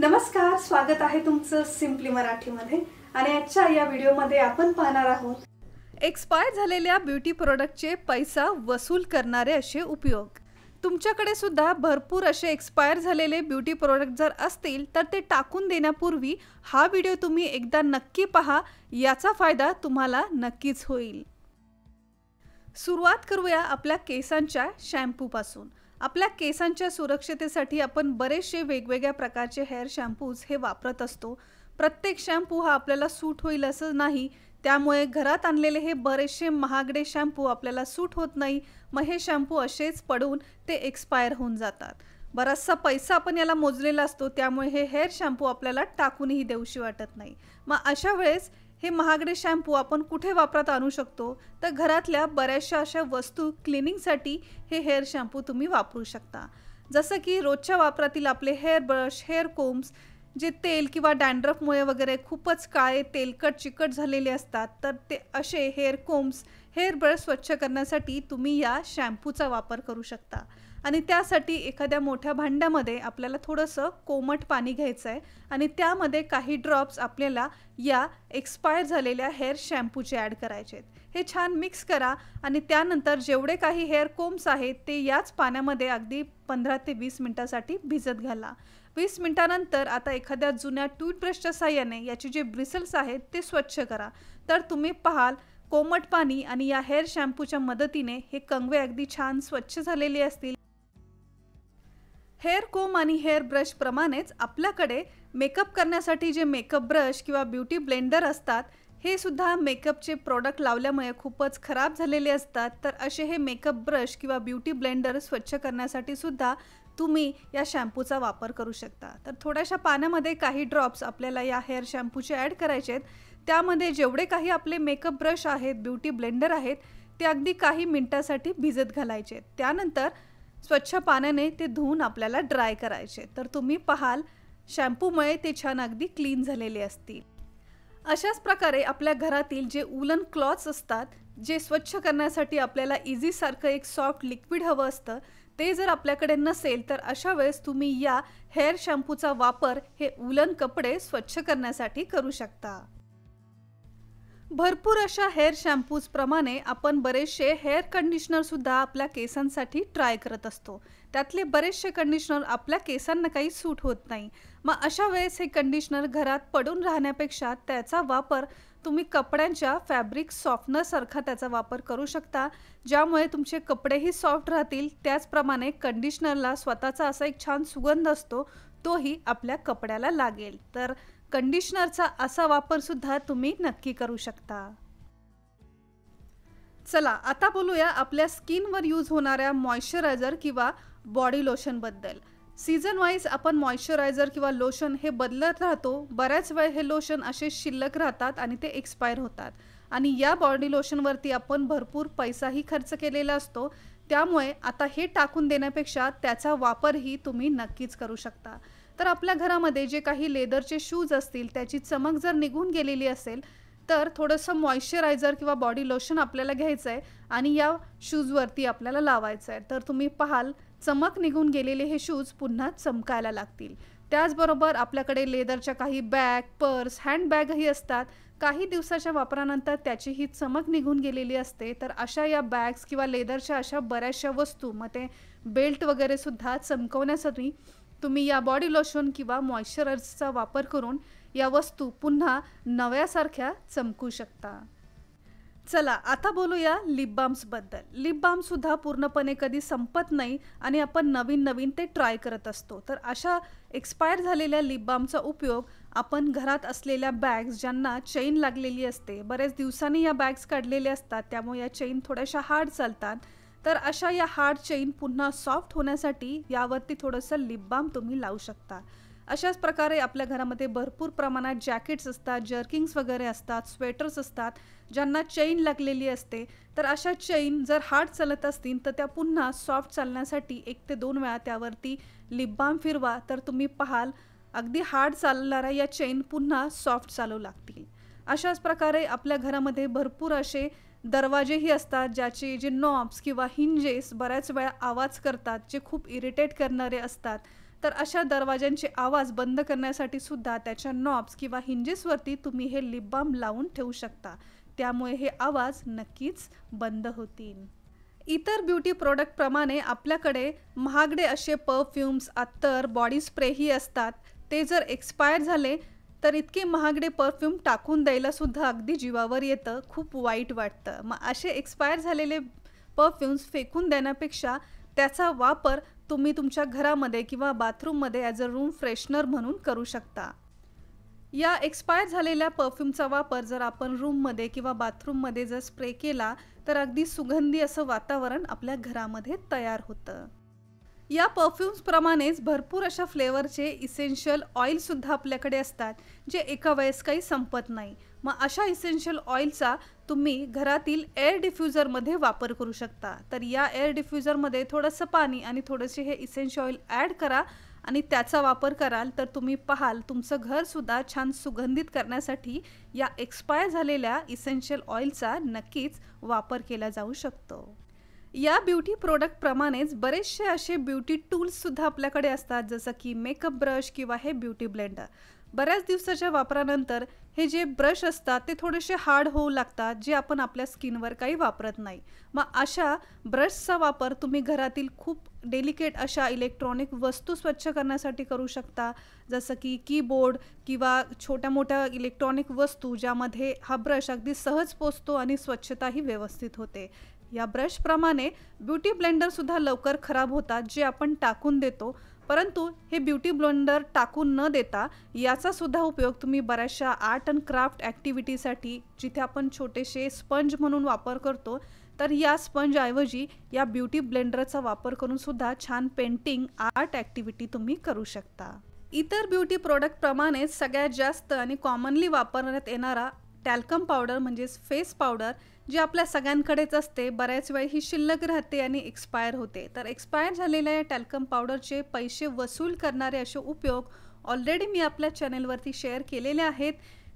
नमस्कार स्वागत आहे तुमचं सिम्पली मराठीमध्ये आणि आजच्या या व्हिडिओ मध्ये आपण पाहणार आहोत एक्सपायर झालेल्या ब्युटी प्रोडक्टचे पैसा वसूल करणारे असे उपयोग तुमच्याकडे सुद्धा भरपूर असे एक्सपायर झालेले ब्युटी प्रोडक्ट जर असतील तर ते टाकून देण्यापूर्वी हा व्हिडिओ तुम्ही एकदा नक्की पहा याचा फायदा तुम्हाला नक्कीच होईल सुरुवात करूया आपल्या केसांच्या शॅम्पूपासून आपल्या केसांच्या सुरक्षतेसाठी आपण बरेचसे वेगवेगळ्या प्रकारचे हेअर शॅम्पूज हे वापरत असतो प्रत्येक शॅम्पू हा आपल्याला सूट होईल असं नाही त्यामुळे घरात आणलेले हे बरेचसे महागडे शॅम्पू आपल्याला सूट होत नाही मग हे शॅम्पू असेच पडून ते एक्सपायर होऊन जातात बराचसा पैसा आपण याला मोजलेला असतो त्यामुळे हे हेअर शॅम्पू आपल्याला टाकूनही देऊशी वाटत नाही मग अशा वेळेस हे महागडे शॅम्पू आपण कुठे वापरात आणू शकतो तर घरातल्या बऱ्याचशा अशा वस्तू क्लिनिंगसाठी हे हेअर शॅम्पू तुम्ही वापरू शकता जसं की रोजच्या वापरातील आपले हेअर ब्रश हेअर कोम्स जे तेल किंवा डँड्रफमुळे वगैरे खूपच काळे तेलकट चिकट झालेले असतात तर ते असे हेअर कोम्स हेअर ब्रश स्वच्छ करण्यासाठी तुम्ही या शॅम्पूचा वापर करू शकता आणि त्यासाठी एखाद्या मोठ्या भांड्यामध्ये आपल्याला थोडंसं कोमट पाणी घ्यायचं आहे आणि त्यामध्ये काही ड्रॉप्स आपल्याला या एक्सपायर झालेल्या हेअर शॅम्पूचे ॲड करायचे आहेत हे छान मिक्स करा आणि त्यानंतर जेवढे काही हेअर कोम्स आहेत ते याच पाण्यामध्ये अगदी पंधरा ते वीस मिनटासाठी भिजत घाला वीस मिनटानंतर आता एखाद्या जुन्या टूथब्रशच्या साह्याने याचे जे ब्रिसल्स आहेत ते स्वच्छ करा तर तुम्ही पाहाल कोमट पाणी आणि या हेअर शॅम्पूच्या मदतीने हे कंगवे अगदी छान स्वच्छ झालेले असतील हेअर कोम आणि हेअर ब्रशप्रमाणेच आपल्याकडे मेकअप करण्यासाठी जे मेकअप ब्रश किंवा ब्युटी ब्लेंडर असतात हे सुद्धा मेकअपचे प्रॉडक्ट लावल्यामुळे खूपच खराब झालेले असतात तर असे हे मेकअप ब्रश किंवा ब्युटी ब्लेंडर स्वच्छ करण्यासाठी सुद्धा तुम्ही या शॅम्पूचा वापर करू शकता तर थोड्याशा पाण्यामध्ये काही ड्रॉप्स आपल्याला या हेअर शॅम्पूचे ॲड करायचे आहेत त्यामध्ये जेवढे काही आपले मेकअप ब्रश आहेत ब्युटी ब्लेंडर आहेत ते अगदी काही मिनटासाठी भिजत घालायचे आहेत त्यानंतर स्वच्छ पाण्याने ते धुवून आपल्याला ड्राय करायचे तर तुम्ही पाहाल शॅम्पूमुळे ते छान अगदी क्लीन झालेले असतील अशाच प्रकारे आपल्या घरातील जे उलन क्लॉथ्स असतात जे स्वच्छ करण्यासाठी आपल्याला इझीसारखं एक सॉफ्ट लिक्विड हवं असतं ते जर आपल्याकडे नसेल तर अशा वेळेस तुम्ही या हेअर शॅम्पूचा वापर हे उलन कपडे स्वच्छ करण्यासाठी करू शकता भरपूर अशा हेअर प्रमाणे आपण बरेचसे हेअर कंडिशनरसुद्धा आपल्या केसांसाठी ट्राय करत असतो त्यातले बरेचसे कंडिशनर आपल्या केसांना काही सूट होत नाही मग अशा वेळेस हे कंडिशनर घरात पडून राहण्यापेक्षा त्याचा वापर तुम्ही कपड्यांच्या फॅब्रिक सॉफ्टनरसारखा त्याचा वापर करू शकता ज्यामुळे तुमचे कपडेही सॉफ्ट राहतील त्याचप्रमाणे कंडिशनरला स्वतःचा असा एक छान सुगंध असतो तोही आपल्या कपड्याला लागेल तर कंडिशनरचा असा वापर सुद्धा तुम्ही नक्की करू शकता चला आता बोलूया आपल्या स्किनवर यूज होणाऱ्या मॉइश्चरायझर किंवा बॉडी बद्दल सीझन वाईज आपण मॉइश्चरायझर किंवा लोशन हे बदलत राहतो बऱ्याच वेळ हे लोशन असे शिल्लक राहतात आणि ते एक्सपायर होतात आणि या बॉडी लोशनवरती आपण भरपूर पैसाही खर्च केलेला असतो त्यामुळे आता हे टाकून देण्यापेक्षा त्याचा वापरही तुम्ही नक्कीच करू शकता तर आपल्या घरामध्ये जे काही लेदरचे शूज असतील त्याची चमक जर निघून गेलेली असेल तर थोडंसं मॉइश्चरायझर किंवा बॉडी लोशन आपल्याला घ्यायचं आहे आणि या शूजवरती आपल्याला लावायचं आहे तर तुम्ही पाहाल चमक निघून गेलेले हे शूज पुन्हा चमकायला लागतील त्याचबरोबर आपल्याकडे लेदरच्या काही बॅग पर्स हँडबॅगही असतात काही दिवसाच्या वापरानंतर त्याची ही चमक निघून गेलेली असते तर अशा या बॅग्स किंवा लेदरच्या अशा बऱ्याचशा वस्तू मग ते बेल्ट वगैरेसुद्धा चमकवण्यासाठी तुम्ही या बॉडी लोशन किंवा मॉइश्चरायझरचा वापर करून या वस्तू पुन्हा नव्यासारख्या चमकू शकता चला आता बोलूया लिप बाम्सबद्दल लिप बाम्ससुद्धा पूर्णपणे कधी संपत नाही आणि आपण नवीन नवीन ते ट्राय करत असतो तर अशा एक्सपायर झालेल्या लिप बामचा उपयोग आपण घरात असलेल्या बॅग्स ज्यांना चेन लागलेली असते बऱ्याच दिवसांनी या बॅग्स काढलेल्या असतात त्यामुळे या चेन थोड्याशा हार्ड चालतात तर अशा या हार्ड चेन पुन्हा सॉफ्ट होण्यासाठी यावरती थोडंसं लिप बाम तुम्ही लावू शकता अशाच प्रकारे आपल्या घरामध्ये भरपूर प्रमाणात जॅकेट्स असतात जर्किंग्स वगैरे असतात स्वेटर्स असतात ज्यांना चेन लागलेली असते तर अशा चेन जर हार्ड चालत असतील तर त्या पुन्हा सॉफ्ट चालण्यासाठी एक ते दोन वेळा त्यावरती लिप बाम फिरवा तर तुम्ही पाहाल अगदी हार्ड चालणाऱ्या या चेन पुन्हा सॉफ्ट चालू लागतील अशाच प्रकारे आपल्या घरामध्ये भरपूर असे दरवाजेही असतात ज्याचे जे नॉब्स किंवा हिंजेस बऱ्याच वेळा आवाज करतात जे खूप इरिटेट करणारे असतात तर अशा दरवाज्यांचे आवाज बंद करण्यासाठी सुद्धा त्याच्या नॉब्स किंवा हिंजेसवरती तुम्ही हे लिप बाम लावून ठेवू शकता त्यामुळे हे आवाज नक्कीच बंद होतील इतर ब्युटी प्रोडक्टप्रमाणे आपल्याकडे महागडे असे परफ्युम्स अत्तर बॉडी स्प्रेही असतात ते जर एक्सपायर झाले तर इतके महागडे परफ्यूम टाकून द्यायला सुद्धा अगदी जीवावर येतं खूप वाईट वाटतं मग असे एक्सपायर झालेले परफ्यूम्स फेकून देण्यापेक्षा त्याचा वापर तुम्ही तुमच्या घरामध्ये किंवा बाथरूममध्ये ॲज अ रूम फ्रेशनर म्हणून करू शकता या एक्सपायर झालेल्या परफ्यूमचा वापर जर आपण रूममध्ये किंवा बाथरूममध्ये जर स्प्रे केला तर अगदी सुगंधी असं वातावरण आपल्या घरामध्ये तयार होतं या परफ्यूम्सप्रमाणेच भरपूर अशा फ्लेवरचे इसेन्शियल ऑइलसुद्धा आपल्याकडे असतात जे एका वेळेस काही संपत नाही मग अशा इसेन्शियल ऑइलचा तुम्ही घरातील एअर डिफ्युजरमध्ये वापर करू शकता तर या एअर डिफ्युजरमध्ये थोडंसं पाणी आणि थोडेसे हे इसेन्शियल ऑइल ॲड करा आणि त्याचा वापर कराल तर तुम्ही पाहाल तुमचं घरसुद्धा छान सुगंधित करण्यासाठी या एक्सपायर झालेल्या इसेन्शियल ऑइलचा नक्कीच वापर केला जाऊ शकतो या ब्युटी प्रोडक्टप्रमाणेच बरेचसे असे ब्युटी टूल्ससुद्धा आपल्याकडे असतात जसं की मेकअप ब्रश किंवा हे ब्युटी ब्लेंडर बऱ्याच दिवसाच्या वापरानंतर हे जे ब्रश असतात ते थोडेसे हार्ड होऊ लागतात जे आपण आपल्या स्किनवर काही वापरत नाही मग अशा ब्रशचा वापर तुम्ही घरातील खूप डेलिकेट अशा इलेक्ट्रॉनिक वस्तू स्वच्छ करण्यासाठी करू शकता जसं की कीबोर्ड किंवा छोट्या मोठ्या इलेक्ट्रॉनिक वस्तू ज्यामध्ये हा ब्रश अगदी सहज पोचतो आणि स्वच्छताही व्यवस्थित होते या ब्रशप्रमाणे ब्युटी ब्लेंडरसुद्धा लवकर खराब होतात जे आपण टाकून देतो परंतु हे ब्युटी ब्लेंडर टाकून न देता याचा सुद्धा उपयोग तुम्ही बऱ्याचशा आर्ट अँड क्राफ्ट ॲक्टिव्हिटीसाठी जिथे आपण छोटेसे स्पंज म्हणून वापर करतो तर या स्पंजऐवजी या ब्युटी ब्लेंडरचा वापर करून सुद्धा छान पेंटिंग आर्ट ॲक्टिव्हिटी तुम्ही करू शकता इतर ब्युटी प्रोडक्टप्रमाणेच सगळ्यात जास्त आणि कॉमनली वापरण्यात येणारा टॅल्कम पावडर म्हणजेच फेस पावडर जी आपल्या सगळ्यांकडेच असते बऱ्याच वेळ ही शिल्लक राहते आणि एक्सपायर होते तर एक्सपायर झालेल्या या टॅल्कम पावडरचे पैसे वसूल करणारे असे उपयोग ऑलरेडी मी आपल्या चॅनेलवरती शेअर केलेले आहेत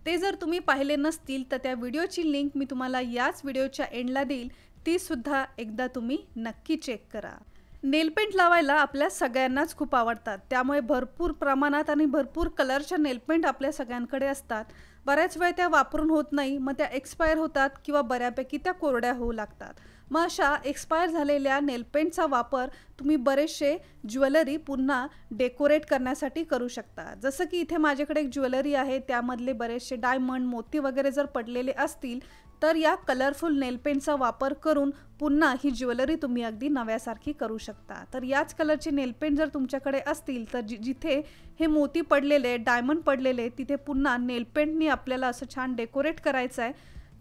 ते जर तुम्ही पाहिले नसतील तर त्या व्हिडिओची लिंक मी तुम्हाला याच व्हिडिओच्या एंडला देईल तीसुद्धा एकदा तुम्ही नक्की चेक करा नेलपेंट लावायला आपल्या सगळ्यांनाच खूप आवडतात त्यामुळे भरपूर प्रमाणात आणि भरपूर कलरच्या नेलपेंट आपल्या सगळ्यांकडे असतात बऱ्याच वेळ त्या वापरून होत नाही मग त्या एक्सपायर होतात किंवा बऱ्यापैकी त्या कोरड्या होऊ लागतात मग अशा एक्सपायर झालेल्या नेलपेंटचा वापर तुम्ही बरेचसे ज्वेलरी पुन्हा डेकोरेट करण्यासाठी करू शकता जसं की इथे माझ्याकडे एक ज्वेलरी आहे त्यामधले बरेचसे डायमंड मोती वगैरे जर पडलेले असतील तर या कलरफुल नेलपेंटचा वापर करून पुन्हा ही ज्वेलरी तुम्ही अगदी नव्यासारखी करू शकता तर याच कलरचे नेलपेंट जर तुमच्याकडे असतील तर जि जिथे हे मोती पडलेले डायमंड पडलेले तिथे पुन्हा नेलपेंटनी आपल्याला असं छान डेकोरेट करायचं आहे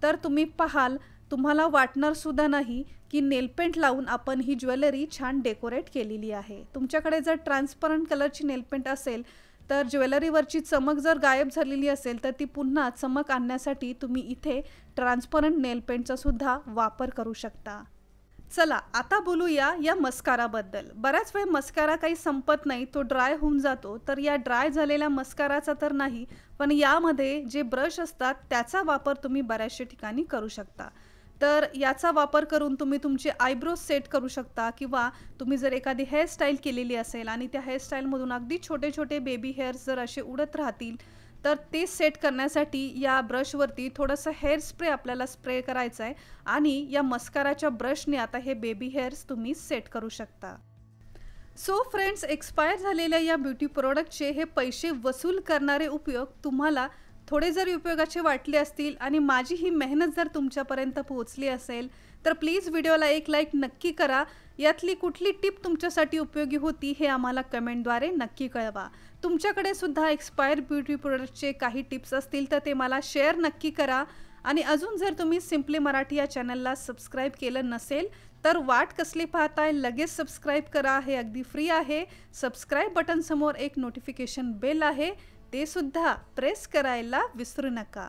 तर तुम्ही पाहाल तुम्हाला सुद्धा नाही की नेलपेंट लावून आपण ही ज्वेलरी छान डेकोरेट केलेली आहे तुमच्याकडे जर ट्रान्सपरंट कलरची नेलपेंट असेल तर ज्वेलरीवरची चमक जर गायब झालेली असेल तर ती पुन्हा चमक आणण्यासाठी तुम्ही इथे ट्रान्सपरंट नेलपेंटचा सुद्धा वापर करू शकता चला आता बोलूया या मस्काराबद्दल बऱ्याच वेळ मस्कारा काही संपत नाही तो ड्राय होऊन जातो तर या ड्राय झालेल्या मस्काराचा तर नाही पण यामध्ये जे ब्रश असतात त्याचा वापर तुम्ही बऱ्याचशा ठिकाणी करू शकता तर याचा वापर करून तुम्ही तुमचे आयब्रो सेट करू शकता किंवा तुम्ही जर एखादी हेअरस्टाईल केलेली असेल आणि त्या हेअरस्टाईलमधून अगदी छोटे छोटे बेबी हेअर्स जर असे उडत राहतील तर ते सेट करण्यासाठी या ब्रशवरती थोडंसं हेअर स्प्रे आपल्याला स्प्रे करायचं आहे आणि या मस्काराच्या ब्रशने आता हे बेबी हेअर्स तुम्ही सेट करू शकता सो फ्रेंड्स एक्सपायर झालेल्या या ब्युटी प्रोडक्टचे हे पैसे वसूल करणारे उपयोग तुम्हाला थोडे जर उपयोगाचे वाटले असतील आणि माझी ही मेहनत जर तुमच्यापर्यंत पोहोचली असेल तर प्लीज व्हिडिओला एक लाईक नक्की करा यातली कुठली टिप तुमच्यासाठी उपयोगी होती हे आम्हाला कमेंटद्वारे नक्की कळवा तुमच्याकडे सुद्धा एक्सपायर ब्युटी प्रोडक्टचे काही टिप्स असतील तर ते मला शेअर नक्की करा आणि अजून जर तुम्ही सिम्पली मराठी या चॅनलला सबस्क्राईब केलं नसेल तर वाट कसली पाहताय लगेच सबस्क्राईब करा हे अगदी फ्री आहे सबस्क्राईब बटनसमोर एक नोटिफिकेशन बेल आहे ते सुद्धा प्रेस करायला विसरू नका